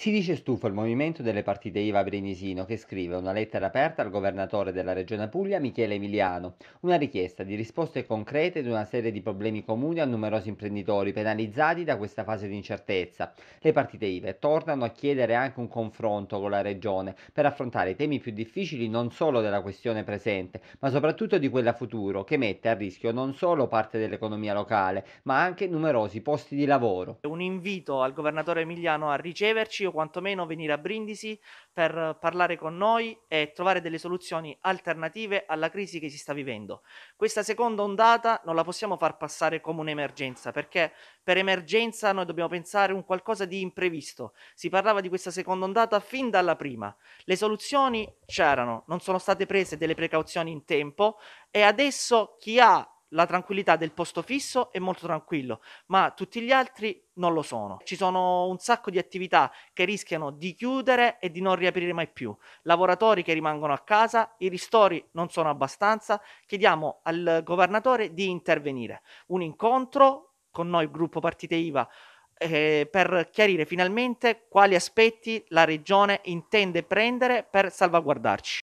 Si dice stufo il movimento delle partite IVA Brenisino che scrive una lettera aperta al governatore della Regione Puglia Michele Emiliano, una richiesta di risposte concrete ad una serie di problemi comuni a numerosi imprenditori penalizzati da questa fase di incertezza. Le partite IVA tornano a chiedere anche un confronto con la Regione per affrontare i temi più difficili non solo della questione presente, ma soprattutto di quella futuro che mette a rischio non solo parte dell'economia locale, ma anche numerosi posti di lavoro. Un invito al governatore Emiliano a riceverci o quantomeno venire a Brindisi per parlare con noi e trovare delle soluzioni alternative alla crisi che si sta vivendo. Questa seconda ondata non la possiamo far passare come un'emergenza, perché per emergenza noi dobbiamo pensare un qualcosa di imprevisto. Si parlava di questa seconda ondata fin dalla prima. Le soluzioni c'erano, non sono state prese delle precauzioni in tempo e adesso chi ha la tranquillità del posto fisso è molto tranquillo, ma tutti gli altri non lo sono. Ci sono un sacco di attività che rischiano di chiudere e di non riaprire mai più. Lavoratori che rimangono a casa, i ristori non sono abbastanza. Chiediamo al governatore di intervenire. Un incontro con noi, gruppo Partite IVA, eh, per chiarire finalmente quali aspetti la regione intende prendere per salvaguardarci.